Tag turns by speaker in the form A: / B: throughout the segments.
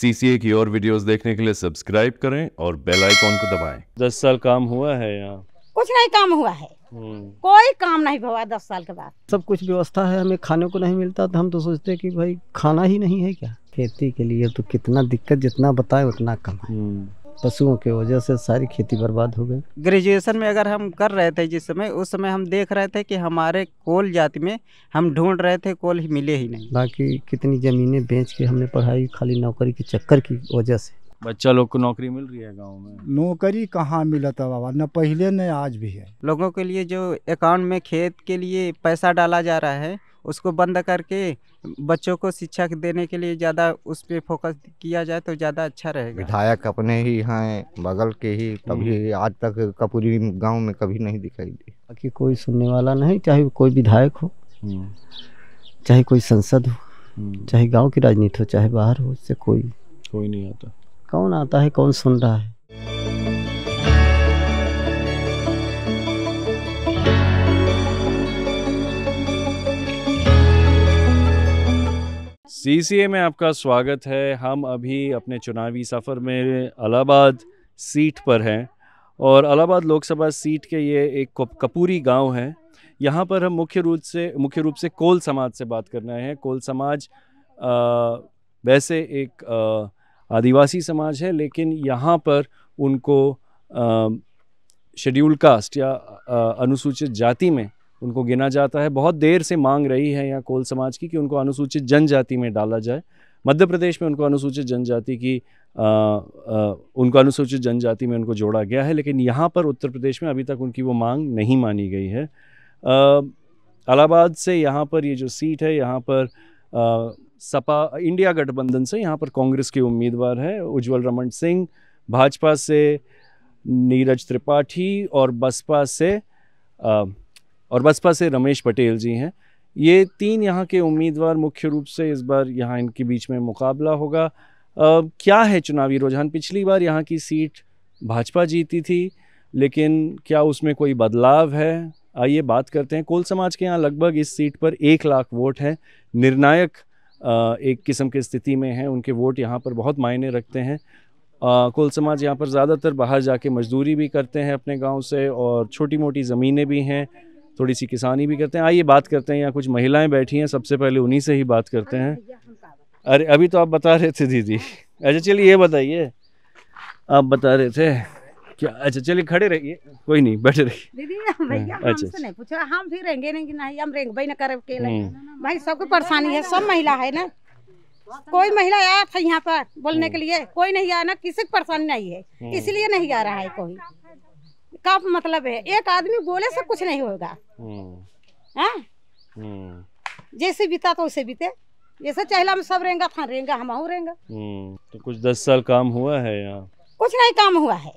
A: CCA की और videos देखने के लिए सब्सक्राइब करें और बेल आइकॉन को दबाएं। दस साल काम हुआ है यहाँ
B: कुछ नहीं काम हुआ है हम्म। कोई काम नहीं हुआ दस साल के बाद
A: सब कुछ
C: व्यवस्था है हमें खाने को नहीं मिलता तो हम तो सोचते कि भाई खाना ही नहीं है क्या खेती के लिए तो कितना दिक्कत जितना बताए उतना कम है हम्म। पशुओं के वजह से सारी खेती बर्बाद हो गई
D: ग्रेजुएशन में अगर हम कर रहे थे जिस समय उस समय हम देख रहे थे कि हमारे कोल जाति में हम ढूंढ रहे थे कोल ही मिले ही नहीं
C: बाकी कितनी ज़मीनें बेच के हमने पढ़ाई खाली नौकरी
E: के चक्कर की वजह से
A: बच्चा लोग को नौकरी मिल रही है गांव में
E: नौकरी कहाँ मिला था बाबा न पहले न आज भी है
D: लोगों के लिए जो अकाउंट में खेत के लिए पैसा डाला जा रहा है उसको बंद करके बच्चों को शिक्षा देने के लिए ज़्यादा उस पर फोकस किया जाए तो ज़्यादा अच्छा रहेगा
F: विधायक अपने ही हैं बगल के ही कभी हम्म। आज तक कपूरी गांव में कभी नहीं दिखाई दी
C: बाकी कोई सुनने वाला नहीं चाहे कोई विधायक हो हम्म। चाहे कोई संसद हो हम्म। चाहे गाँव की राजनीति हो चाहे बाहर हो उससे कोई कोई नहीं आता कौन आता है कौन सुन रहा है
A: ए में आपका स्वागत है हम अभी अपने चुनावी सफ़र में अलाहाबाद सीट पर हैं और अलाहाबाद लोकसभा सीट के ये एक कपूरी गांव है यहाँ पर हम मुख्य रूप से मुख्य रूप से कोल समाज से बात कर रहे हैं कोल समाज आ, वैसे एक आ, आदिवासी समाज है लेकिन यहाँ पर उनको शेड्यूल कास्ट या अनुसूचित जाति में उनको गिना जाता है बहुत देर से मांग रही है यहाँ कोल समाज की कि उनको अनुसूचित जनजाति में डाला जाए मध्य प्रदेश में उनको अनुसूचित जनजाति की आ, आ, उनको अनुसूचित जनजाति में उनको जोड़ा गया है लेकिन यहाँ पर उत्तर प्रदेश में अभी तक उनकी वो मांग नहीं मानी गई है अलाहाबाद से यहाँ पर ये जो सीट है यहाँ पर आ, सपा इंडिया गठबंधन से यहाँ पर कांग्रेस के उम्मीदवार हैं उज्जवल रमन सिंह भाजपा से नीरज त्रिपाठी और बसपा से आ, और बसपा से रमेश पटेल जी हैं ये तीन यहाँ के उम्मीदवार मुख्य रूप से इस बार यहाँ इनके बीच में मुकाबला होगा Uh, क्या है चुनावी रुझान पिछली बार यहाँ की सीट भाजपा जीती थी लेकिन क्या उसमें कोई बदलाव है आइए बात करते हैं कोल समाज के यहाँ लगभग इस सीट पर एक लाख वोट हैं निर्णायक एक किस्म की स्थिति में हैं उनके वोट यहाँ पर बहुत मायने रखते हैं कोल समाज यहाँ पर ज़्यादातर बाहर जाके मजदूरी भी करते हैं अपने गांव से और छोटी मोटी ज़मीनें भी हैं थोड़ी सी किसानी भी करते हैं आइए बात करते हैं यहाँ कुछ महिलाएं बैठी हैं सबसे पहले उन्हीं से ही बात करते हैं अरे अभी तो आप बता रहे थे दीदी अच्छा चलिए ये बताइए आप बता रहे थे क्या अच्छा चलिए खड़े रहिए कोई नहीं बैठे रहिए
B: दीदी भैया हाँ, हमसे अच्छा। हम भी रहेंगे नहीं नहीं हम रहेंगे भाई ना करे हम्म। भाई सबको परेशानी है सब महिला है ना कोई महिला आया था यहाँ पर बोलने हम्म। के लिए कोई नहीं आया ना किसी को परेशानी नहीं है हम्म। इसलिए नहीं आ रहा है कोई का मतलब है एक आदमी बोले से कुछ नहीं होगा
G: हम्म। हाँ? हम्म।
B: जैसे बीता तो वैसे बीते जैसे चहला में सब रहेंगे था रहेंगे हम रहेंगे
A: हम्म, तो कुछ दस साल काम हुआ है यहाँ
B: कुछ नहीं काम हुआ है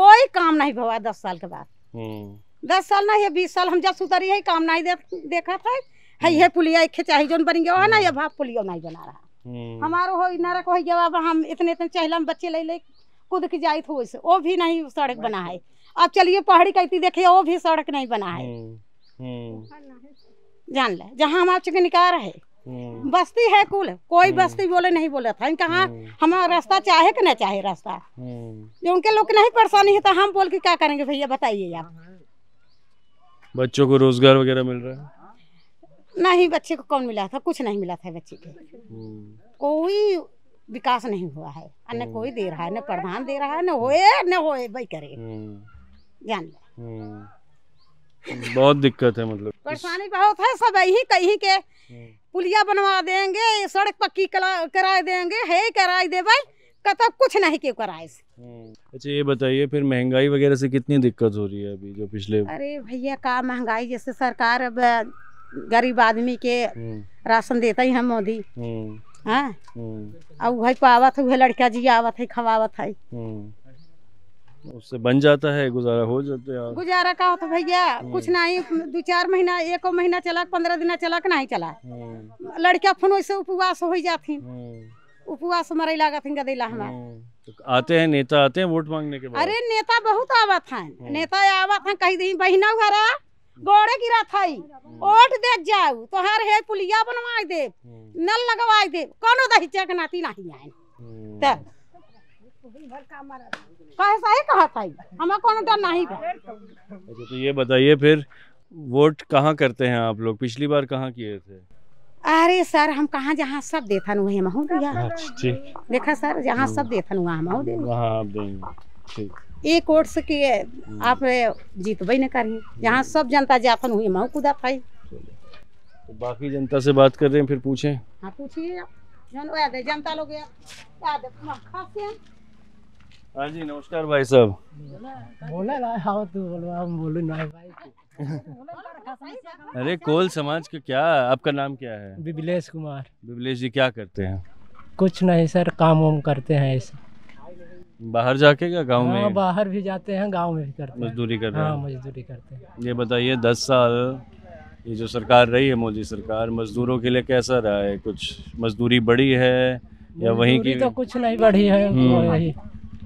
B: कोई काम नहीं हुआ दस साल के बाद दस साल नहीं है बीस साल हम जब सुतरी है काम नहीं दे, देखा था है ये पुलिया एक चाहे जो बन गया ना ये भाव पुलिया नहीं बना रहा हमारो हो इनारा को जवाब हम इतने इतने चहला में बच्चे ले ले कूद के जाए थे वैसे वो भी नहीं सड़क बना है अब चलिए पहाड़ी कहती देखिए वो भी सड़क नहीं बना है हम्म, हम्म। जान ले जहाँ चुके चिकनिकार है हम्म। बस्ती है कुल कोई बस्ती बोले नहीं बोला था कहा हमारा रास्ता चाहे कि ना चाहे रास्ता जो उनके लोग नहीं परेशानी है तो हम बोल के क्या करेंगे भैया बताइए आप
A: बच्चों को रोजगार वगैरह मिल रहा है
B: नहीं बच्चे को कौन मिला था कुछ नहीं मिला था बच्चे को कोई विकास नहीं हुआ है न कोई दे रहा है न प्रधान दे रहा है न होए न होए भाई करे जान ले
A: हम्म। बहुत दिक्कत है मतलब
B: परेशानी बहुत है सब यही कही के हम्म। पुलिया बनवा देंगे सड़क पक्की करा देंगे है कराए दे भाई कतब कुछ नहीं क्यों कराए हम्म।
A: अच्छा ये बताइए फिर महंगाई वगैरह से कितनी दिक्कत हो रही है अभी जो पिछले
B: अरे भैया का महंगाई जैसे सरकार अब गरीब आदमी के राशन देता ही है मोदी हाँ
A: और
B: वही पावत है लड़का जी आवत है खवावत है
A: उससे बन जाता है गुजारा हो जाता है
B: गुजारा का तो भैया कुछ हम्म। नहीं दो चार महीना एक महीना चला पंद्रह दिन चला नहीं चला
A: हम्म।
B: लड़का फोन से उपवास हो जाती हम्म। उपवास मरे थी गदेला हमारा
A: तो आते हैं नेता आते हैं वोट मांगने के बाद अरे
B: नेता बहुत आवत हैं नेता आवत हैं कही दी बहना हरा गोड़े गिरा था वोट दे जाओ तो हर हे पुलिया बनवा दे नल लगवा दे कोनो दही चकनाती नहीं आए कैसा ही कहा था हमें कौन डर नहीं अच्छा
A: तो ये बताइए फिर वोट कहाँ करते हैं आप लोग पिछली बार कहाँ किए थे
B: अरे सर हम कहाँ जहाँ सब देखन हुए महू हाँ, देखा सर जहाँ सब हाँ। देथन वहाँ
A: महू
B: एक वोट से कि हम्म। आप जीतबे न करें यहाँ हम्म। सब जनता जाफन हुई महू कुदा फाई
A: तो बाकी जनता से बात कर रहे हैं फिर पूछें
B: हाँ पूछिए जनता लोग
A: हाँ जी नमस्कार भाई साहब
B: ना
G: तू हम
B: भाई
A: अरे कोल समाज के क्या आपका नाम क्या है बिबलेश कुमार बिबलेश जी क्या करते हैं
G: कुछ नहीं सर काम वाम करते हैं ऐसे
A: बाहर जाके क्या गांव में हाँ,
G: बाहर भी जाते हैं गांव में भी करते हैं मजदूरी करते हैं हाँ, मजदूरी
A: करते हैं ये बताइए दस साल ये जो सरकार रही है मोदी सरकार मजदूरों के लिए कैसा रहा है कुछ मजदूरी बढ़ी है या वहीं की तो
G: कुछ नहीं बढ़ी है हम्म।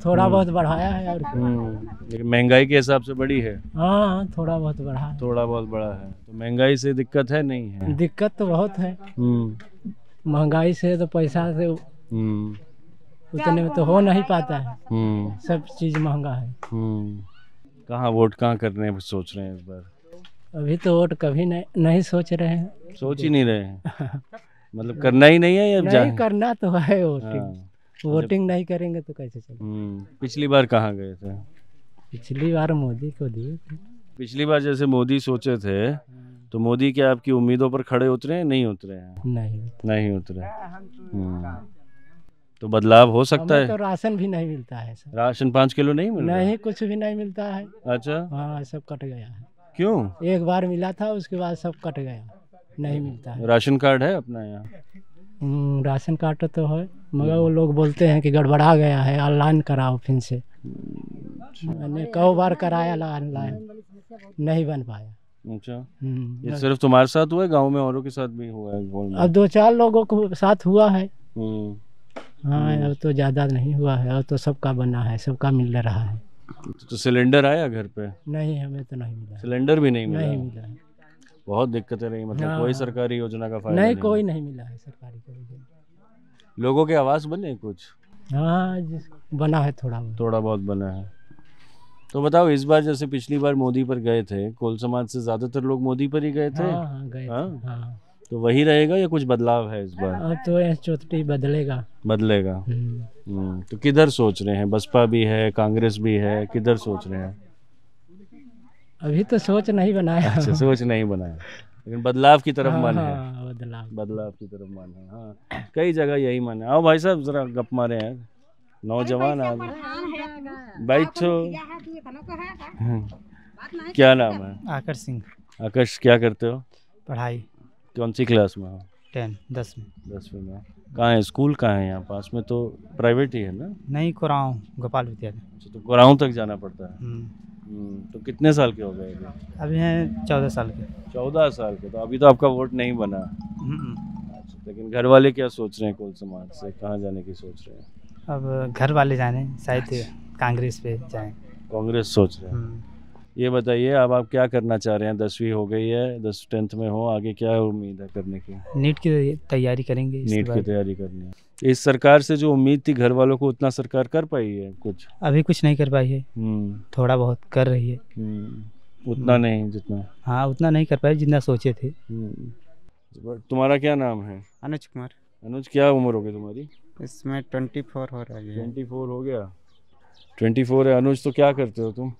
G: थोड़ा हम्म। बहुत बढ़ाया है और
A: हम्म, लेकिन महंगाई के हिसाब से बड़ी है
G: हाँ थोड़ा बहुत बढ़ा है
A: थोड़ा बहुत बड़ा है तो महंगाई से दिक्कत है नहीं है
G: दिक्कत तो बहुत है
A: हम्म।
G: महंगाई से तो पैसा से
A: उतने
G: में तो हो नहीं पाता
A: है
G: सब चीज महंगा है
A: कहाँ वोट कहाँ करने सोच रहे हैं इस बार
G: अभी तो वोट कभी नहीं नहीं सोच रहे हैं
A: सोच ही नहीं रहे हैं मतलब करना ही नहीं है या नहीं
G: करना तो है वोटिंग हाँ। वोटिंग नहीं करेंगे तो कैसे चलेगा
A: हम्म, पिछली बार कहाँ गए थे
G: पिछली बार मोदी को दिए थे
A: पिछली बार जैसे मोदी सोचे थे तो मोदी क्या आपकी उम्मीदों पर खड़े उतरे नहीं उतरे हैं नहीं नहीं उतरे हम्म, तो बदलाव हो सकता है तो
G: राशन भी नहीं मिलता है सर
A: राशन पाँच किलो नहीं मिल नहीं
G: कुछ भी नहीं मिलता है अच्छा हाँ सब कट गया है क्यों एक बार मिला था उसके बाद सब कट गया नहीं मिलता
A: है राशन कार्ड है अपना यहाँ
G: हम्म, राशन कार्ड तो है मगर वो लोग बोलते हैं कि गड़बड़ा गया है ऑनलाइन कराओ फिर से मैंने कई बार कराया ऑनलाइन नहीं बन पाया
A: अच्छा हम्म, ये सिर्फ तुम्हारे साथ हुआ है गांव में औरों के साथ भी हुआ है अब दो
G: चार लोगों के साथ हुआ है
A: हम्म। हाँ अब
G: तो ज़्यादा नहीं हुआ है अब तो सबका बना है सबका मिल रहा है
A: तो सिलेंडर आया घर पे
G: नहीं हमें तो नहीं
A: मिला सिलेंडर भी नहीं मिला नहीं मिला बहुत दिक्कतें रही मतलब कोई हाँ। सरकारी योजना का फायदा नहीं, नहीं कोई
G: नहीं मिला है सरकारी
A: लोगों के आवास बने कुछ
G: हाँ बना है थोड़ा बहुत
A: थोड़ा बहुत बना है तो बताओ इस बार जैसे पिछली बार मोदी पर गए थे कोल समाज से ज्यादातर लोग मोदी पर ही गए थे हाँ, हाँ, गए हाँ? हाँ। तो वही रहेगा या कुछ बदलाव है इस बार
G: अब तो चौथी बदलेगा
A: बदलेगा हम्म। हम्म, तो किधर सोच रहे हैं बसपा भी है कांग्रेस भी है किधर सोच रहे हैं
G: अभी तो सोच नहीं बनाया अच्छा
A: सोच नहीं बनाया लेकिन बदलाव की तरफ हाँ, मन है हाँ, बदलाव बदलाव की तरफ मन है हाँ कई जगह यही मन है आओ भाई साहब जरा गप मारे हैं नौजवान आ गए बैठो तो हम्म। क्या नाम है आकर्ष सिंह आकर्ष क्या करते हो पढ़ाई कौन सी क्लास में हो
E: टेन दस में दसवीं में
A: कहाँ है स्कूल कहाँ है यहाँ पास में तो प्राइवेट ही है ना
E: नहीं कोराऊँ गोपाल विद्यालय अच्छा,
A: तो कोराऊँ तक जाना पड़ता है हम्म। हम्म, तो कितने साल के हो गए अभी हैं चौदह साल के चौदह साल के तो अभी तो आपका वोट नहीं बना हम्म। अच्छा, लेकिन घर वाले क्या सोच रहे हैं कोल समाज से कहाँ जाने की सोच रहे
E: हैं अब घर वाले जाने शायद अच्छा। कांग्रेस पे जाए
A: कांग्रेस सोच रहे हैं हम्म। ये बताइए अब आप क्या करना चाह रहे हैं दसवीं हो गई है दस टेंथ में हो आगे क्या उम्मीद है करने की
G: नीट की तैयारी करेंगे नीट की
A: तैयारी करनी है इस सरकार से जो उम्मीद थी घर वालों को उतना सरकार कर पाई है कुछ
G: अभी कुछ नहीं कर पाई है हम्म। थोड़ा बहुत कर रही
D: है
A: हम्म। उतना हम्म। नहीं जितना
D: हाँ उतना नहीं कर पाए जितना सोचे थे
A: तुम्हारा क्या नाम है अनुज कुमार अनुज क्या उम्र हो गई तुम्हारी
D: इसमें ट्वेंटी
A: फोर हो रहा है ट्वेंटी फोर हो गया ट्वेंटी फोर है अनुज तो क्या करते हो तुम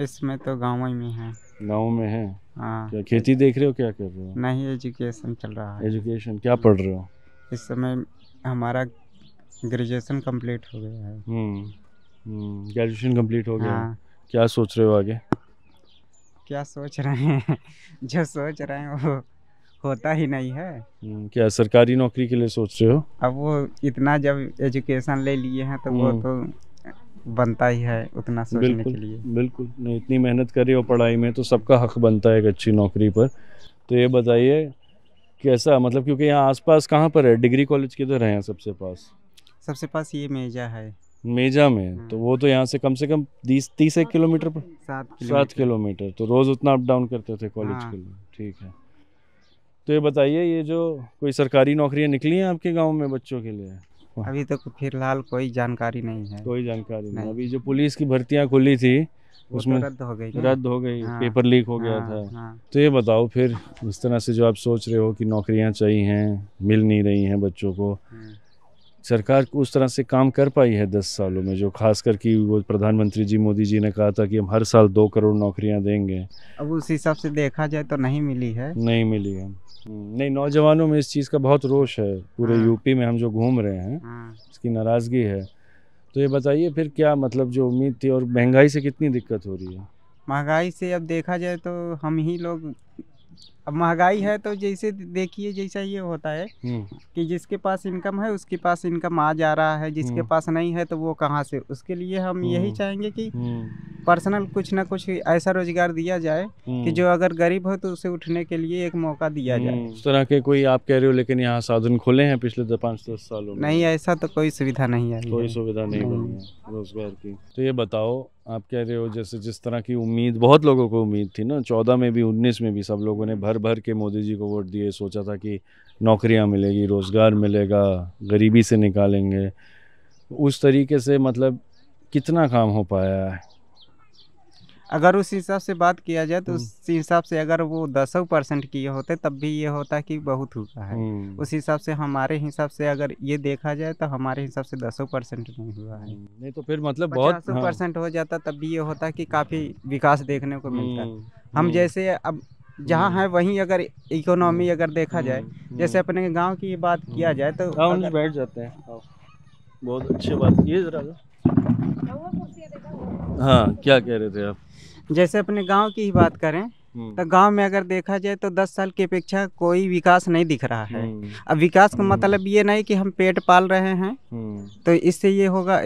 D: इसमें तो गाँव में है
A: गाँव में है हाँ क्या खेती देख रहे हो क्या कर रहे हो नहीं एजुकेशन
D: चल रहा है एजुकेशन
A: क्या पढ़ रहे हो
D: इस समय हमारा ग्रेजुएशन कंप्लीट हो गया है
A: ग्रेजुएशन हम्म, कंप्लीट हम्म, हो गया हाँ। क्या सोच रहे हो आगे
D: क्या सोच रहे हैं जो सोच रहे हैं वो होता ही नहीं है
A: हम्म, क्या सरकारी नौकरी के लिए सोच रहे हो
D: अब वो इतना जब एजुकेशन ले लिए हैं तो वो तो बनता ही है उतना सोचने बिल्कुल, के
A: लिए बिल्कुल नहीं इतनी मेहनत करी हो पढ़ाई में तो सबका हक बनता है एक अच्छी नौकरी पर तो ये बताइए कैसा मतलब क्योंकि यहाँ आसपास कहाँ पर है डिग्री कॉलेज किधर है यहाँ सबसे पास
D: सबसे पास ये मेजा है
A: मेजा में हाँ। तो वो तो यहाँ से कम से कम तीस तीस एक किलोमीटर पर सात किलोमीटर तो रोज़ उतना अप डाउन करते थे कॉलेज हाँ। के लिए ठीक है तो ये बताइए ये जो कोई सरकारी नौकरियाँ निकली हैं आपके गांव में बच्चों के लिए आपको अभी तक तो फिलहाल कोई जानकारी नहीं है कोई जानकारी नहीं, अभी जो पुलिस की भर्तियां खुली थी तो उसमें रद्द हो गई रद्द हो गई हाँ, पेपर लीक हो गया हाँ, था हाँ। तो ये बताओ फिर उस तरह से जो आप सोच रहे हो कि नौकरियां चाहिए हैं मिल नहीं रही हैं बच्चों को हम्म। सरकार उस तरह से काम कर पाई है दस सालों में जो खास करके वो प्रधानमंत्री जी मोदी जी ने कहा था कि हम हर साल दो करोड़ नौकरियां देंगे
D: अब उस हिसाब से देखा जाए तो नहीं मिली है
A: नहीं मिली है नहीं नौजवानों में इस चीज़ का बहुत रोष है पूरे हाँ। यूपी में हम जो घूम रहे हैं हाँ। इसकी नाराज़गी है तो ये बताइए फिर क्या मतलब जो उम्मीद थी और महंगाई से कितनी दिक्कत हो रही है
D: महंगाई से अब देखा जाए तो हम ही लोग अब महंगाई है तो जैसे देखिए जैसा ये होता है हम्म। कि जिसके पास इनकम है उसके पास इनकम आ जा रहा है जिसके हम्म। पास नहीं है तो वो कहाँ से उसके लिए हम यही हम्म। चाहेंगे कि पर्सनल कुछ ना कुछ ऐसा रोजगार दिया जाए कि जो अगर गरीब हो तो उसे उठने के लिए एक मौका दिया जाए उस
A: तरह के कोई आप कह रहे हो लेकिन यहाँ साधन खुले हैं पिछले पाँच दस सालों में नहीं ऐसा तो कोई सुविधा नहीं है कोई सुविधा नहीं बनी है रोजगार की तो ये बताओ आप कह रहे हो जैसे जिस तरह की उम्मीद बहुत लोगों को उम्मीद थी ना चौदह में भी उन्नीस में भी सब लोगों ने भर भर के मोदी जी को वोट दिए सोचा था कि नौकरियां मिलेगी रोज़गार मिलेगा गरीबी से निकालेंगे उस तरीके से मतलब कितना काम हो पाया है अगर
D: उस हिसाब से बात किया जाए तो हम्म। उस हिसाब से अगर वो दसों परसेंट किए होते तब भी ये होता कि बहुत हुआ है हम्म। उस हिसाब से हमारे हिसाब से अगर ये देखा जाए तो हमारे हिसाब से दसों परसेंट नहीं हुआ है नहीं तो फिर मतलब बहुत परसेंट हाँ। हो जाता तब भी ये होता कि काफ़ी विकास देखने को मिलता हम्म। हम जैसे अब जहाँ हम्म। है वहीं अगर इकोनॉमी हम्म। अगर देखा जाए हम्म। जैसे अपने गांव की बात किया जाए तो अगर... बैठ जाते
A: हैं बहुत अच्छी बात ये जरा हाँ क्या कह रहे थे आप
D: जैसे अपने गांव की ही बात करें तो गांव में अगर देखा जाए तो 10 साल की अपेक्षा कोई विकास नहीं दिख रहा है अब विकास का मतलब ये नहीं कि हम पेट पाल रहे हैं तो इससे ये होगा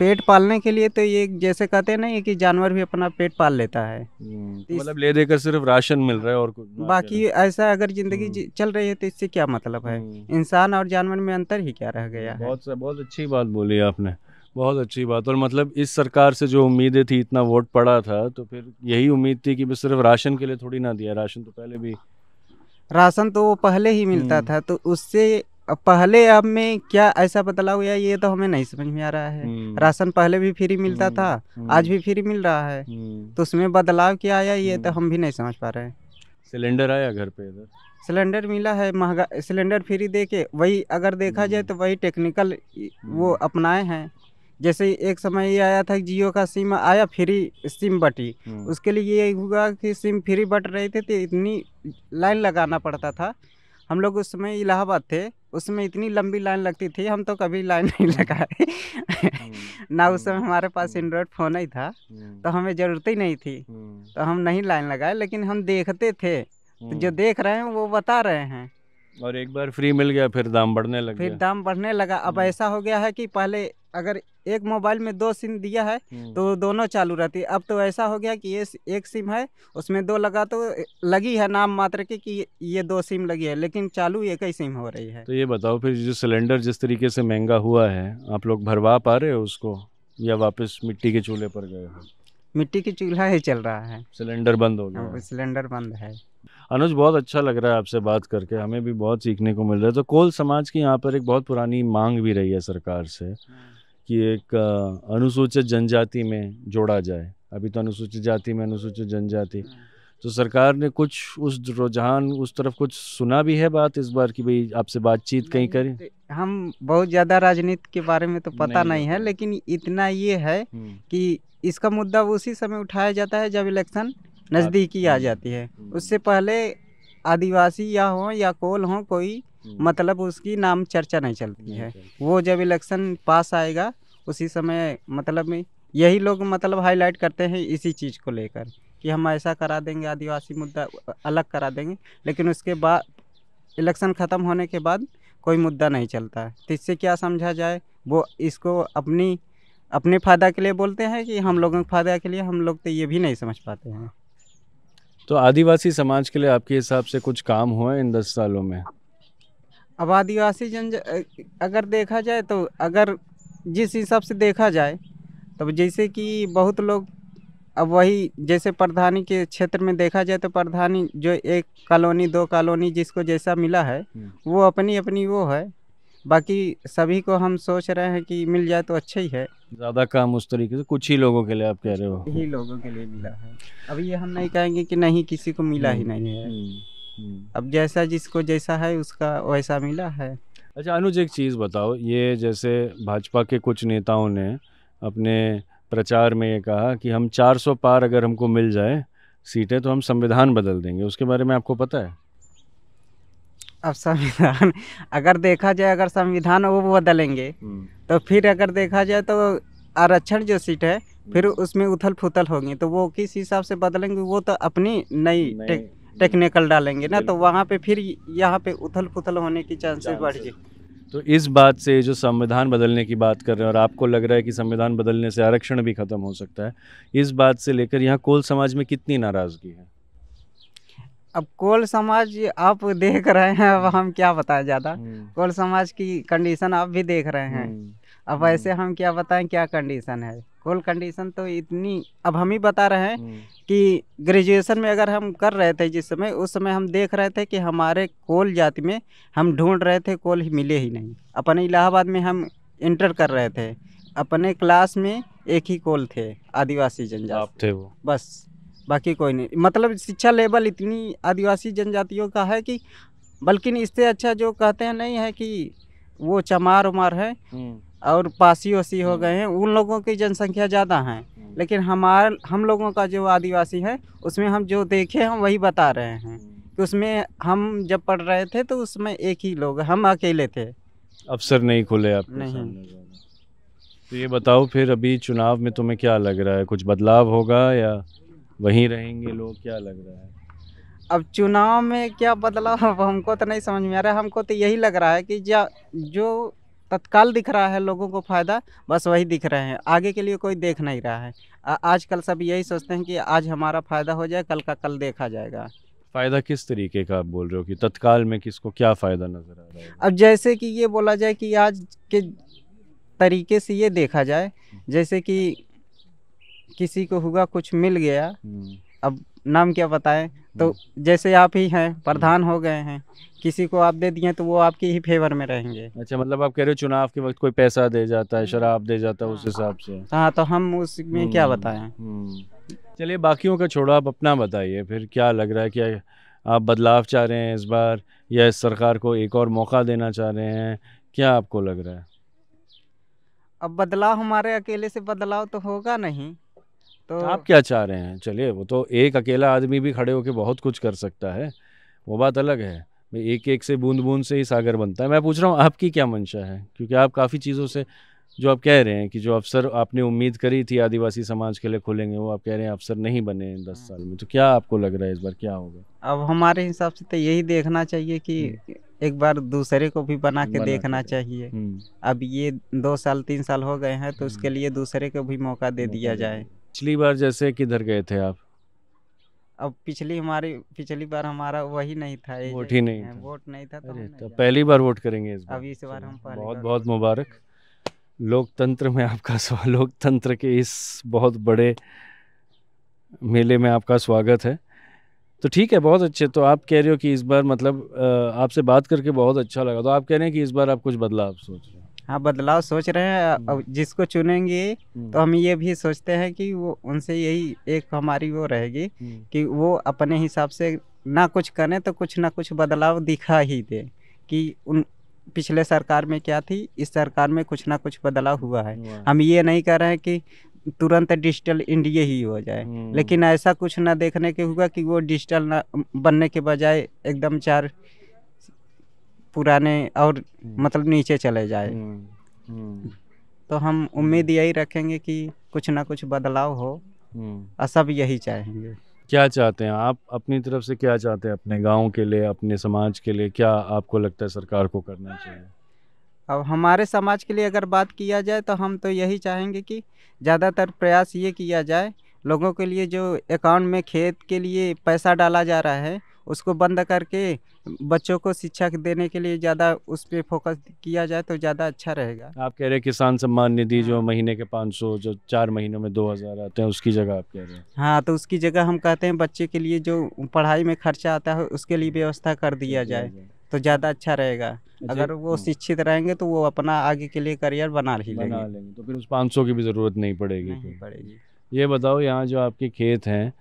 D: पेट पालने के लिए तो ये जैसे कहते हैं ना ये कि जानवर भी अपना पेट पाल लेता है
A: हम्म, तो मतलब ले देकर सिर्फ राशन मिल रहा है और कुछ
D: बाकी ऐसा अगर जिंदगी हम्म। चल रही है तो इससे क्या मतलब है हम्म। इंसान और जानवर में अंतर ही क्या रह गया
A: है बहुत बहुत अच्छी बात बोली आपने बहुत अच्छी बात और मतलब इस सरकार से जो उम्मीदें थी इतना वोट पड़ा था तो फिर यही उम्मीद थी कि सिर्फ राशन के लिए थोड़ी ना दिया राशन तो पहले भी
D: राशन तो वो पहले ही मिलता था तो उससे पहले अब में क्या ऐसा बदलाव हुआ ये तो हमें नहीं समझ में आ रहा है हम्म। राशन पहले भी फ्री मिलता हम्म, था हम्म। आज भी फ्री मिल रहा है तो उसमें बदलाव क्या आया ये तो हम भी नहीं समझ पा रहे हैं
A: सिलेंडर आया घर पे इधर
D: सिलेंडर मिला है महंगा सिलेंडर फ्री दे के वही अगर देखा जाए तो वही टेक्निकल वो अपनाए हैं जैसे एक समय ये आया था जियो का सिम आया फ्री सिम बटी उसके लिए ये हुआ कि सिम फ्री बट रहे थे तो इतनी लाइन लगाना पड़ता था हम लोग उस समय इलाहाबाद थे उसमें इतनी लंबी लाइन लगती थी हम तो कभी लाइन नहीं
A: हम्म। लगाए
D: हम्म। ना उस समय हम्म। हमारे पास एंड्रॉयड फ़ोन ही था तो हमें ज़रूरत ही नहीं थी तो हम नहीं लाइन लगाए लेकिन हम देखते थे तो जो देख रहे हैं वो बता रहे हैं
A: और एक बार फ्री मिल गया फिर दाम बढ़ने लगा फिर
D: दाम बढ़ने लगा अब ऐसा हो गया है कि पहले अगर एक मोबाइल में दो सिम दिया है हम्म। तो दोनों चालू रहती है अब तो ऐसा हो गया कि ये एक सिम है उसमें दो लगा तो लगी है नाम मात्र की कि ये दो सिम लगी है लेकिन चालू एक ही सिम हो रही है
A: तो ये बताओ फिर जो सिलेंडर जिस तरीके से महंगा हुआ है आप लोग भरवा पा रहे हो उसको या वापस मिट्टी के चूल्हे पर गए हो
D: मिट्टी के चूल्हा ही चल रहा है
A: सिलेंडर बंद हो गया हाँ,
D: सिलेंडर बंद है
A: अनुज बहुत अच्छा लग रहा है आपसे बात करके हमें भी बहुत सीखने को मिल रहा है तो कोल समाज की यहाँ पर एक बहुत पुरानी मांग भी रही है सरकार से हाँ। कि एक अनुसूचित जनजाति में जोड़ा जाए अभी तो अनुसूचित जाति में अनुसूचित जनजाति हाँ। तो सरकार ने कुछ उस रुझान उस तरफ कुछ सुना भी है बात इस बार की भाई आपसे बातचीत कहीं करें हम बहुत ज़्यादा राजनीति
D: के बारे में तो पता नहीं, नहीं है लेकिन इतना ये है हम्म। कि इसका मुद्दा उसी समय उठाया जाता है जब इलेक्शन हाँ। नज़दीकी आ जाती है हम्म। उससे पहले आदिवासी या हों या कोल हों कोई हम्म। मतलब उसकी नाम चर्चा नहीं चलती है वो जब इलेक्शन पास आएगा उसी समय मतलब यही लोग मतलब हाईलाइट करते हैं इसी चीज़ को लेकर कि हम ऐसा करा देंगे आदिवासी मुद्दा अलग करा देंगे लेकिन उसके बाद इलेक्शन ख़त्म होने के बाद कोई मुद्दा नहीं चलता है तो इससे क्या समझा जाए वो इसको अपनी अपने फ़ायदा के लिए बोलते हैं कि हम लोगों के फ़ायदा के लिए हम लोग तो ये भी नहीं समझ पाते हैं
A: तो आदिवासी समाज के लिए आपके हिसाब से कुछ काम हुआ इन दस सालों में
D: अब आदिवासी जन अगर देखा जाए तो अगर जिस हिसाब से देखा जाए तो जैसे कि बहुत लोग अब वही जैसे प्रधानी के क्षेत्र में देखा जाए तो प्रधानी जो एक कॉलोनी दो कॉलोनी जिसको जैसा मिला है हम्म। वो अपनी अपनी वो है बाकी सभी को हम सोच रहे हैं कि मिल जाए तो अच्छा ही है
A: ज़्यादा काम उस तरीके से कुछ ही लोगों के लिए आप कह रहे हो ही
D: लोगों के लिए मिला है अब ये हम नहीं कहेंगे कि नहीं किसी को मिला ही हम्म। नहीं है हम्म। हम्म। अब जैसा जिसको जैसा है उसका वैसा मिला है
A: अच्छा अनुज एक चीज़ बताओ ये जैसे भाजपा के कुछ नेताओं ने अपने प्रचार में ये कहा कि हम 400 पार अगर हमको मिल जाए सीटें तो हम संविधान बदल देंगे उसके बारे में आपको पता है
D: अब संविधान अगर देखा जाए अगर संविधान वो बदलेंगे हम्म। तो फिर अगर देखा जाए तो आरक्षण जो सीट है फिर हम्म। उसमें उथल फुथल होगी तो वो किस हिसाब से बदलेंगे वो तो अपनी नई टेक्निकल हम्म। डालेंगे ना तो वहाँ पे फिर यहाँ पे उथल पुथल होने की चांसेस बढ़ गए
A: तो इस बात से जो संविधान बदलने की बात कर रहे हैं और आपको लग रहा है कि संविधान बदलने से आरक्षण भी खत्म हो सकता है इस बात से लेकर यहाँ कोल समाज में कितनी नाराज़गी है
D: अब कोल समाज आप देख रहे हैं अब हम क्या बताएं ज़्यादा हम्म। कोल समाज की कंडीशन आप भी देख रहे हैं हम्म। अब हम्म। ऐसे हम क्या बताएं क्या कंडीशन है कुल कंडीशन तो इतनी अब हम ही बता रहे हैं हम्म। कि ग्रेजुएशन में अगर हम कर रहे थे जिस समय उस समय हम देख रहे थे कि हमारे कोल जाति में हम ढूंढ रहे थे कोल ही मिले ही नहीं अपने इलाहाबाद में हम इंटर कर रहे थे अपने क्लास में एक ही कोल थे आदिवासी जनजाति थे वो बस बाकी कोई नहीं मतलब शिक्षा लेवल इतनी आदिवासी जनजातियों का है कि बल्कि इससे अच्छा जो कहते हैं नहीं है कि वो चमार उमार है हम्म। और पासी वासी हो हम्म। गए हैं उन लोगों की जनसंख्या ज़्यादा है हम्म। लेकिन हमार हम लोगों का जो आदिवासी है उसमें हम जो देखे हम वही बता रहे हैं हम्म। कि उसमें हम जब पढ़ रहे थे तो उसमें एक ही लोग हम अकेले थे
A: अफसर नहीं खुले आप नहीं तो ये बताओ फिर अभी चुनाव में तुम्हें क्या लग रहा है कुछ बदलाव होगा या वहीं रहेंगे लोग क्या लग रहा है
D: अब चुनाव में क्या बदलाव हमको तो नहीं समझ में आ रहा है हमको तो यही लग रहा है कि जो तत्काल दिख रहा है लोगों को फ़ायदा बस वही दिख रहे हैं आगे के लिए कोई देख नहीं रहा है आजकल सब यही सोचते हैं कि आज हमारा फ़ायदा हो जाए कल का कल देखा जाएगा
A: फ़ायदा किस तरीके का आप बोल रहे हो कि तत्काल में किसको क्या फ़ायदा नज़र आ
D: रहा है अब जैसे कि ये बोला जाए कि आज के तरीके से ये देखा जाए जैसे कि किसी को हुआ कुछ मिल गया हम्म। अब नाम क्या बताएं तो हम्म। जैसे आप ही हैं प्रधान हम्म। हो गए हैं किसी को आप दे दिए तो वो आपके ही फेवर में रहेंगे
A: अच्छा मतलब आप कह रहे हो चुनाव के वक्त कोई पैसा दे जाता है शराब दे जाता है उस हाँ। हिसाब से
D: हाँ तो हम उसमें क्या हम्म, बताएं
A: चलिए बाकियों का छोड़ो आप अपना बताइए फिर क्या लग रहा है क्या आप बदलाव चाह रहे हैं इस बार या इस सरकार को एक और मौका देना चाह रहे हैं क्या आपको लग रहा है
D: अब बदलाव हमारे अकेले से बदलाव तो होगा नहीं तो आप
A: क्या चाह रहे हैं चलिए वो तो एक अकेला आदमी भी खड़े होकर बहुत कुछ कर सकता है वो बात अलग है एक एक से बूंद बूंद से ही सागर बनता है मैं पूछ रहा हूँ आपकी क्या मंशा है क्योंकि आप काफ़ी चीज़ों से जो आप कह रहे हैं कि जो अफसर आपने उम्मीद करी थी आदिवासी समाज के लिए खुलेंगे वो आप कह रहे हैं अफसर नहीं बने दस साल में तो क्या आपको लग रहा है इस बार क्या होगा
D: अब हमारे हिसाब से तो यही देखना चाहिए कि हम्म। एक बार दूसरे को भी बना के बना देखना चाहिए हम्म। अब ये दो साल तीन साल हो गए हैं तो हम्म। उसके लिए दूसरे को भी मौका दे दिया जाए
A: पिछली बार जैसे किधर गए थे आप
D: अब पिछली हमारी पिछली बार हमारा वही नहीं था वोट ही नहीं वोट नहीं था तो, तो
A: पहली बार वोट करेंगे इस बार अभी इस बार हम बहुत बहुत मुबारक लोकतंत्र में आपका स्वागत लोकतंत्र के इस बहुत बड़े मेले में आपका स्वागत है तो ठीक है बहुत अच्छे तो आप कह रहे हो कि इस बार मतलब आपसे बात करके बहुत अच्छा लगा तो आप कह रहे हैं कि इस बार आप कुछ बदलाव सोच रहे हैं हाँ बदलाव सोच
D: रहे हैं अब हम्म। जिसको चुनेंगे हम्म। तो हम ये भी सोचते हैं कि वो उनसे यही एक हमारी वो रहेगी हम्म। कि वो अपने हिसाब से ना कुछ करें तो कुछ ना कुछ बदलाव दिखा ही दे कि उन पिछले सरकार में क्या थी इस सरकार में कुछ ना कुछ बदलाव हुआ है हम ये नहीं कह रहे हैं कि तुरंत डिजिटल इंडिया ही हो जाए लेकिन ऐसा कुछ ना देखने के हुआ कि वो डिजिटल ना बनने के बजाय एकदम चार पुराने और हम्म। मतलब नीचे चले जाए हम्म, हम्म। तो हम उम्मीद यही रखेंगे कि कुछ ना कुछ बदलाव हो और सब यही चाहेंगे
A: क्या चाहते हैं आप अपनी तरफ से क्या चाहते हैं अपने गांव के लिए अपने समाज के लिए क्या आपको लगता है सरकार को करना चाहिए
D: अब हमारे समाज के लिए अगर बात किया जाए तो हम तो यही चाहेंगे कि ज़्यादातर प्रयास ये किया जाए लोगों के लिए जो अकाउंट में खेत के लिए पैसा डाला जा रहा है उसको बंद करके बच्चों को शिक्षा देने के लिए ज़्यादा उस पर फोकस किया जाए तो ज़्यादा अच्छा रहेगा
A: आप कह रहे हैं किसान सम्मान निधि जो हाँ। महीने के 500 जो चार महीनों में 2000 आते हैं उसकी जगह आप कह रहे हैं
D: हाँ तो उसकी जगह हम कहते हैं बच्चे के लिए जो पढ़ाई में खर्चा आता है उसके लिए व्यवस्था कर दिया जाए तो ज़्यादा अच्छा रहेगा अच्छा, अगर वो हाँ। शिक्षित रहेंगे तो वो अपना आगे के लिए करियर बना
A: ही लेंगे तो फिर उस पाँच की भी ज़रूरत नहीं पड़ेगी नहीं पड़ेगी ये बताओ यहाँ जो आपके खेत हैं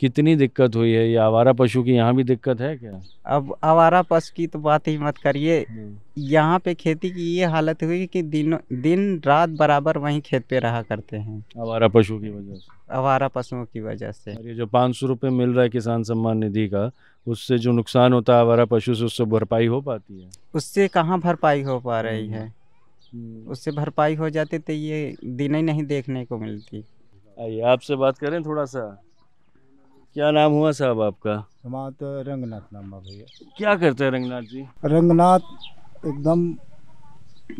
A: कितनी दिक्कत हुई है ये आवारा पशु की यहाँ भी दिक्कत है क्या अब आवारा
D: पशु की तो बात ही मत करिए हम्म। यहाँ पे खेती की ये हालत हुई कि दिन दिन रात बराबर वहीं खेत पे रहा करते हैं
A: आवारा पशु की वजह से आवारा पशुओं की वजह से ये जो पाँच सौ रुपये मिल रहा है किसान सम्मान निधि का उससे जो नुकसान होता है आवारा पशु से उससे भरपाई हो पाती है
D: उससे कहाँ भरपाई हो पा रही हम्म। है हम्म। उससे भरपाई हो जाती तो ये दिन ही नहीं देखने को मिलती
A: आइए आपसे बात करें थोड़ा सा क्या नाम हुआ साहब आपका हमारा तो रंगनाथ नाम है भैया क्या करते हैं रंगनाथ जी
E: रंगनाथ एकदम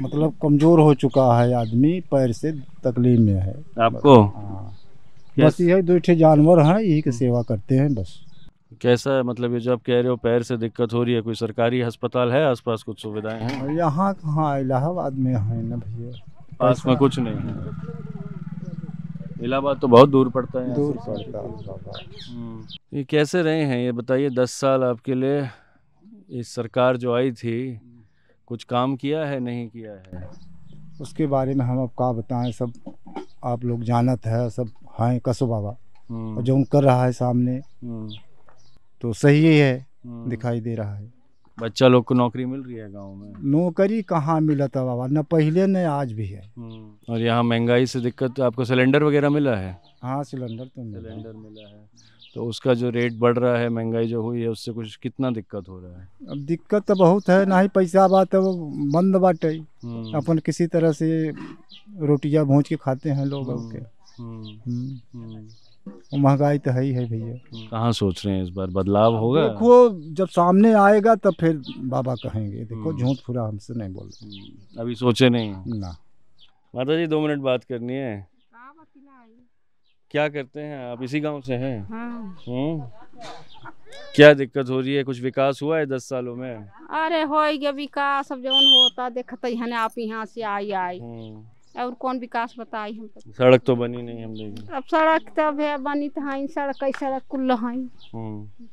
E: मतलब कमज़ोर हो चुका है आदमी पैर से तकलीफ में है आपको हाँ। बस, यही दो जानवर हैं यही की सेवा करते हैं बस
A: कैसा है मतलब ये जो आप कह रहे हो पैर से दिक्कत हो रही है कोई सरकारी अस्पताल है आसपास कुछ सुविधाएं हैं
E: यहाँ कहाँ इलाहाबाद में है ना भैया
A: पास में कुछ नहीं है इलाहाबाद तो बहुत दूर पड़ता है दूर पड़ता है हम्म। ये कैसे रहे हैं ये बताइए दस साल आपके लिए इस सरकार जो आई थी कुछ काम किया है नहीं किया है उसके बारे
E: में हम अब क्या बताएं सब आप लोग जानत है सब हैं कसो बाबा हम्म। और जो कर रहा है सामने हम्म। तो सही है दिखाई दे रहा है
A: बच्चा लोग को नौकरी मिल रही है गांव में
E: नौकरी कहाँ मिला था बाबा न पहले न आज भी है
A: हम्म। और यहाँ महंगाई से दिक्कत तो आपको सिलेंडर वगैरह मिला है
E: हाँ सिलेंडर तो मिला सिलेंडर मिला है
A: तो उसका जो रेट बढ़ रहा है महंगाई जो हुई है उससे कुछ कितना दिक्कत हो रहा है
E: अब दिक्कत तो बहुत है ना ही पैसा बात है वो बंद बाटे हम्म। अपन किसी तरह से रोटियाँ भूज के खाते हैं लोग हम्म। महंगाई तो है ही है भैया
A: कहाँ सोच रहे हैं इस बार बदलाव होगा देखो
E: जब सामने आएगा तब फिर बाबा कहेंगे देखो हम्म। झूठ फुरा हमसे नहीं बोल हम्म।
A: अभी सोचे नहीं ना माता जी दो मिनट बात करनी है क्या करते हैं आप इसी गांव से हैं हाँ। हम्म। क्या दिक्कत हो रही है कुछ विकास हुआ है दस सालों में
B: अरे हो गया विकास अब जो होता देखते हैं आप यहाँ से आई आई और कौन विकास बताई हम
A: सड़क तो बनी नहीं हम
B: अब सड़क तब तो है बनी तो हाँ सड़क कई सड़क कुल्ल हाँ
A: हम्म।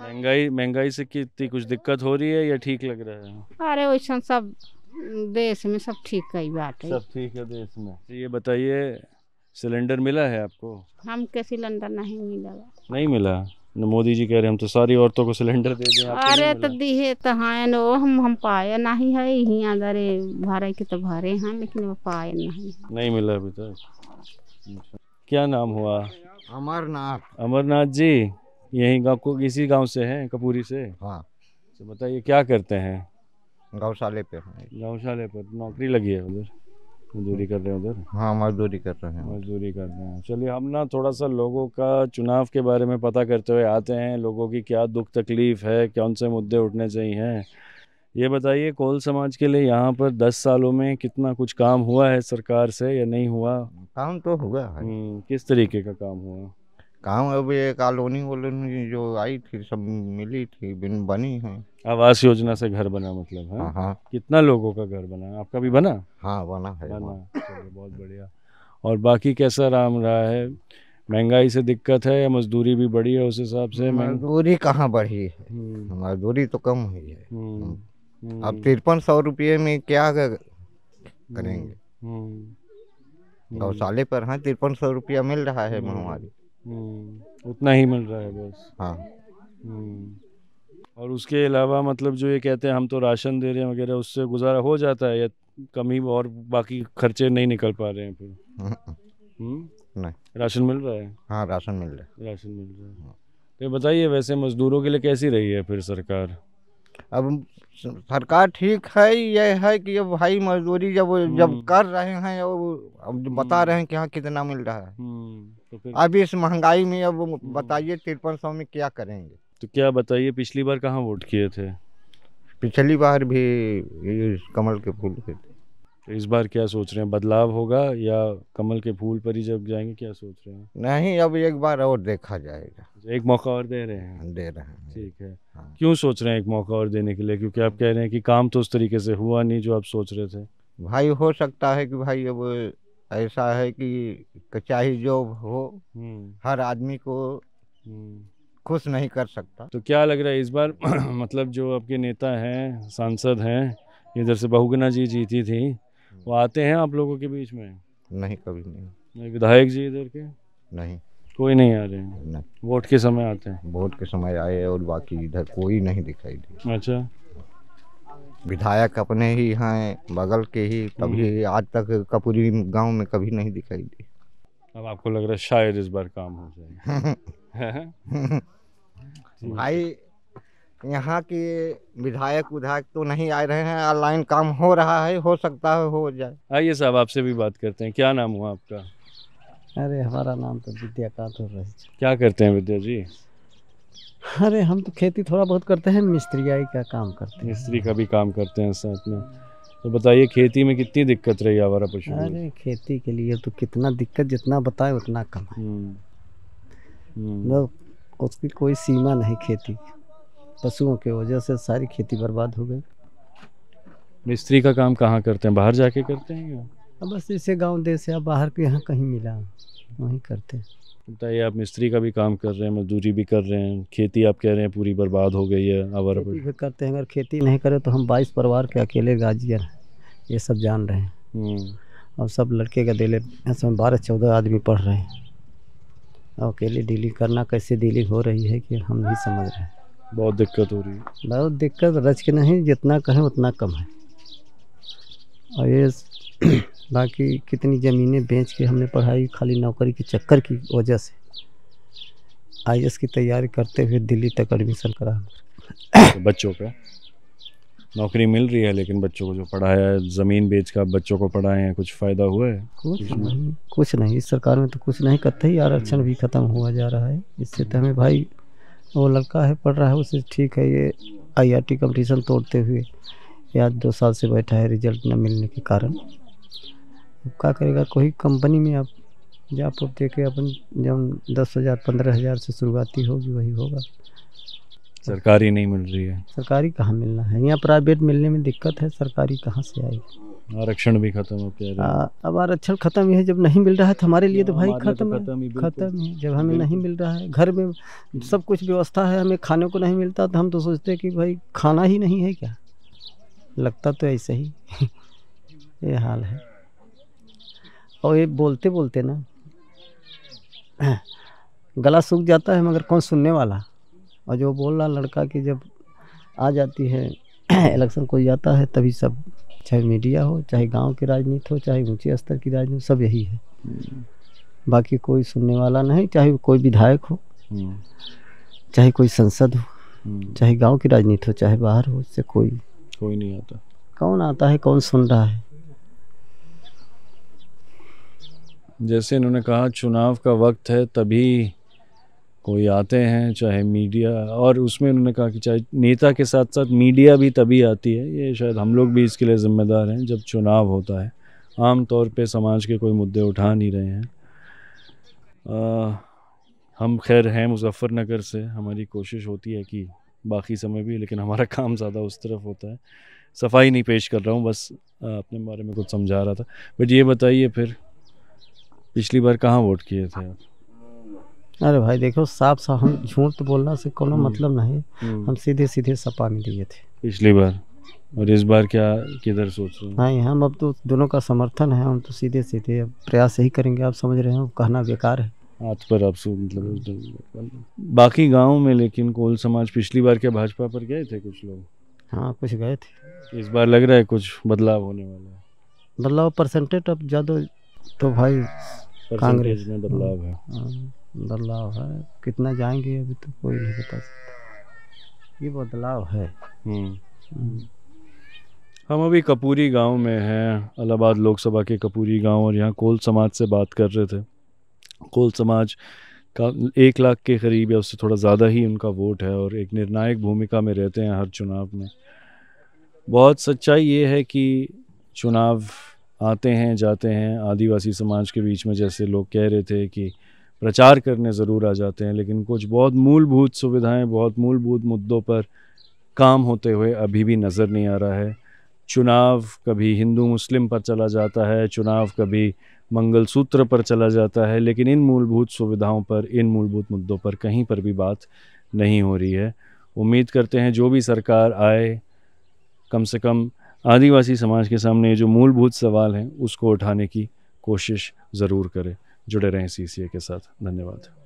A: महंगाई महंगाई से कितनी कुछ दिक्कत हो रही है या ठीक लग रहा
B: है अरे वैसा सब देश में सब ठीक कई बात है सब
A: ठीक है देश में तो ये बताइए सिलेंडर मिला है आपको
B: हम के सिलेंडर नहीं मिला
A: नहीं मिला मोदी जी कह रहे हम तो सारी औरतों को सिलेंडर दे दें अरे तो
B: दिए तो हाँ नो हम हम पाए नहीं है यहाँ दरे भरे के तो भरे हैं लेकिन वो पाए नहीं
A: नहीं मिला अभी तक क्या नाम हुआ
F: अमरनाथ
A: अमरनाथ जी यही गांव को इसी गांव से हैं कपूरी से हाँ तो बताइए क्या करते हैं गौशाले पे गौशाले पर नौकरी लगी है उधर मजदूरी कर रहे हैं उधर हाँ मजदूरी कर रहे हैं मजदूरी कर रहे हैं चलिए हम ना थोड़ा सा लोगों का चुनाव के बारे में पता करते हुए आते हैं लोगों की क्या दुख तकलीफ़ है कौन से मुद्दे उठने चाहिए हैं ये बताइए कोल समाज के लिए यहाँ पर दस सालों में कितना कुछ काम हुआ है सरकार से या नहीं हुआ काम तो हुआ है हम्म, किस तरीके का काम हुआ
F: काम अब ये कॉलोनी वोलोनी जो आई थी सब मिली थी बिन बनी है
A: आवास योजना से घर बना मतलब है हाँ? हाँ, हाँ कितना लोगों का घर बना आपका भी बना हाँ बना है बना चलिए बहुत बढ़िया और बाकी कैसा राम रहा है महंगाई से दिक्कत है या मजदूरी भी बढ़ी है उस हिसाब से
F: मजदूरी कहाँ बढ़ी है हम्म। मजदूरी तो कम हुई है हम्म, हम्म। अब तिरपन सौ रुपये में क्या करेंगे गौशाले पर हाँ तिरपन सौ रुपया मिल रहा है महामारी
A: हम्म, उतना ही मिल रहा है बस हाँ हम्म। और उसके अलावा मतलब जो ये कहते हैं हम तो राशन दे रहे हैं वगैरह उससे गुजारा हो जाता है या कमी और बाकी खर्चे नहीं निकल पा रहे हैं फिर हम्म। नहीं राशन मिल रहा है
F: हाँ राशन मिल रहा
A: है राशन मिल रहा है हाँ। तो बताइए वैसे मजदूरों के लिए कैसी रही है फिर सरकार
F: अब सरकार ठीक है ये है कि अब भाई मजदूरी जब जब हम्म। कर रहे हैं और अब बता हम्म। रहे हैं कि हाँ कितना मिल रहा है हम्म, तो अब इस महंगाई में अब बताइए तिरपन सौ में क्या करेंगे
A: तो क्या बताइए पिछली बार कहाँ वोट किए थे पिछली बार भी कमल के फूल के थे तो इस बार क्या सोच रहे हैं बदलाव होगा या कमल के फूल पर ही जब जाएंगे क्या सोच रहे हैं नहीं अब एक बार और देखा जाएगा अच्छा, एक मौका और दे रहे हैं दे रहे हैं ठीक है हाँ। क्यों सोच रहे हैं एक मौका और देने के लिए क्योंकि आप कह रहे हैं कि काम तो उस तरीके से हुआ नहीं जो आप सोच रहे थे भाई
F: हो सकता है कि भाई अब ऐसा है कि चाहे जो हो हम्म। हर आदमी को हम्म। खुश नहीं कर सकता
A: तो क्या लग रहा है इस बार मतलब जो आपके नेता हैं सांसद हैं इधर से बहुगुना जी जीती थी वो आते हैं आप लोगों के बीच में नहीं कभी नहीं नहीं विधायक जी इधर के नहीं कोई
F: नहीं आ रहे हैं वोट के समय आते हैं वोट के समय आए और बाकी इधर कोई नहीं दिखाई दे अच्छा विधायक अपने ही हैं बगल के ही कभी हम्म। आज तक कपूरी गांव में कभी नहीं दिखाई दी
A: अब आपको लग रहा है शायद इस बार काम हो जाए भाई यहाँ
F: के विधायक विधायक तो नहीं आ रहे हैं ऑनलाइन काम हो रहा है हो सकता है हो जाए
A: आइए साहब आपसे भी बात करते हैं क्या नाम हुआ आपका अरे हमारा नाम तो विद्या हो क्या करते हैं विद्या जी
C: अरे हम तो खेती थोड़ा बहुत करते हैं मिस्त्रियाई का काम करते हैं मिस्त्री का
A: भी काम करते हैं साथ में तो बताइए खेती में कितनी दिक्कत रही आवारा पशु अरे
C: खेती के लिए तो कितना दिक्कत जितना बताए उतना कम हम्म। है हम्म। मतलब उसकी कोई सीमा नहीं खेती की पशुओं के वजह से
A: सारी खेती बर्बाद हो गई मिस्त्री का काम कहाँ करते हैं बाहर जाके करते हैं या
C: बस इसे गांव देश या बाहर के यहाँ कहीं मिला
A: वहीं करते हैं बताइए आप मिस्त्री का भी काम कर रहे हैं मजदूरी भी कर रहे हैं खेती आप कह रहे हैं पूरी बर्बाद हो गई है भी
C: करते हैं अगर खेती नहीं करें तो हम बाईस परिवार के अकेले गाजियर हैं ये सब जान रहे हैं हम्म। और सब लड़के का दिले में बारह चौदह आदमी पढ़ रहे हैं अकेले डीलिंग करना कैसे डीलिंग हो रही है कि हम भी समझ रहे हैं
A: बहुत दिक्कत हो रही है
C: बहुत दिक्कत रच के नहीं जितना कहें उतना कम है और ये बाकी कितनी ज़मीनें बेच के हमने पढ़ाई खाली नौकरी के चक्कर की वजह से आई की तैयारी करते हुए दिल्ली तक एडमिशन करा
A: तो बच्चों का नौकरी मिल रही है लेकिन बच्चों को जो पढ़ाया है ज़मीन बेच कर बच्चों को पढ़ाए हैं कुछ फ़ायदा हुआ है
C: कुछ नहीं कुछ नहीं इस सरकार में तो कुछ नहीं करते ही आरक्षण भी ख़त्म हुआ जा रहा है इससे तो हमें भाई वो लड़का है पढ़ रहा है उसे ठीक है ये आईआरटी कंपटीशन तोड़ते हुए या दो साल से बैठा है रिजल्ट न मिलने के कारण क्या करेगा कोई कंपनी में आप जॉब पर के अपन जब दस हज़ार पंद्रह हज़ार से शुरुआती होगी वही होगा
A: सरकारी नहीं मिल रही है
C: सरकारी कहाँ मिलना है यहाँ प्राइवेट मिलने में दिक्कत है सरकारी कहाँ से आएगी
A: आरक्षण भी खत्म हो गया
C: अब आरक्षण खत्म है जब नहीं मिल रहा है तो हमारे लिए तो हाँ, भाई तो खत्म है खत्म है जब हमें नहीं मिल रहा है घर में सब कुछ व्यवस्था है हमें खाने को नहीं मिलता तो हम तो सोचते हैं कि भाई खाना ही नहीं है क्या लगता तो ऐसे ही ये हाल है और ये बोलते बोलते ना गला सूख जाता है मगर कौन सुनने वाला और जो बोल रहा लड़का कि जब आ जाती है इलेक्शन को जाता है तभी सब चाहे मीडिया हो चाहे गांव की राजनीति हो चाहे ऊंचे स्तर की राजनीति सब यही है बाकी कोई सुनने वाला नहीं चाहे कोई विधायक हो चाहे कोई संसद हो चाहे गांव की राजनीति हो चाहे बाहर हो उससे कोई कोई नहीं आता कौन आता है कौन सुन रहा है
A: जैसे इन्होंने कहा चुनाव का वक्त है तभी कोई आते हैं चाहे मीडिया और उसमें उन्होंने कहा कि चाहे नेता के साथ साथ मीडिया भी तभी आती है ये शायद हम लोग भी इसके लिए ज़िम्मेदार हैं जब चुनाव होता है आम तौर पे समाज के कोई मुद्दे उठा नहीं रहे हैं आ, हम खैर हैं मुजफ्फ़रनगर से हमारी कोशिश होती है कि बाकी समय भी लेकिन हमारा काम ज़्यादा उस तरफ होता है सफाई नहीं पेश कर रहा हूँ बस अपने बारे में कुछ समझा रहा था बट ये बताइए फिर पिछली बार कहाँ वोट किए थे आप
C: अरे भाई देखो साफ साफ हम झूठ तो बोलना से कोनो हम्म। मतलब नहीं हम्म। हम सीधे सीधे सब पानी दिए
A: थे पिछली बार और इस बार क्या किधर सोच रहे हैं नहीं
C: हम अब तो दोनों का समर्थन है हम तो सीधे सीधे प्रयास यही करेंगे आप समझ रहे हो कहना बेकार है
A: हाथ पर आप मतलब बाकी गाँव में लेकिन कोल समाज पिछली बार क्या भाजपा पर गए थे कुछ लोग हाँ कुछ गए थे इस बार लग रहा है कुछ बदलाव होने वाला है
C: बदलाव परसेंटेज अब ज़्यादा तो भाई कांग्रेस में बदलाव है हाँ। बदलाव है कितना जाएंगे अभी तो कोई नहीं बता सकता ये बदलाव है हम्म। हम्म।
A: हम अभी कपूरी गांव में हैं अलाहाबाद लोकसभा के कपूरी गांव और यहाँ कोल समाज से बात कर रहे थे कोल समाज का एक लाख के करीब या उससे थोड़ा ज़्यादा ही उनका वोट है और एक निर्णायक भूमिका में रहते हैं हर चुनाव में बहुत सच्चाई ये है कि चुनाव आते हैं जाते हैं आदिवासी समाज के बीच में जैसे लोग कह रहे थे कि प्रचार करने ज़रूर आ जाते हैं लेकिन कुछ बहुत मूलभूत सुविधाएं बहुत मूलभूत मुद्दों पर काम होते हुए अभी भी नज़र नहीं आ रहा है चुनाव कभी हिंदू मुस्लिम पर चला जाता है चुनाव कभी मंगलसूत्र पर चला जाता है लेकिन इन मूलभूत सुविधाओं पर इन मूलभूत मुद्दों पर कहीं पर भी बात नहीं हो रही है उम्मीद करते हैं जो भी सरकार आए कम से कम आदिवासी समाज के सामने जो मूलभूत सवाल हैं उसको उठाने की कोशिश ज़रूर करें जुड़े रहें सी e के साथ धन्यवाद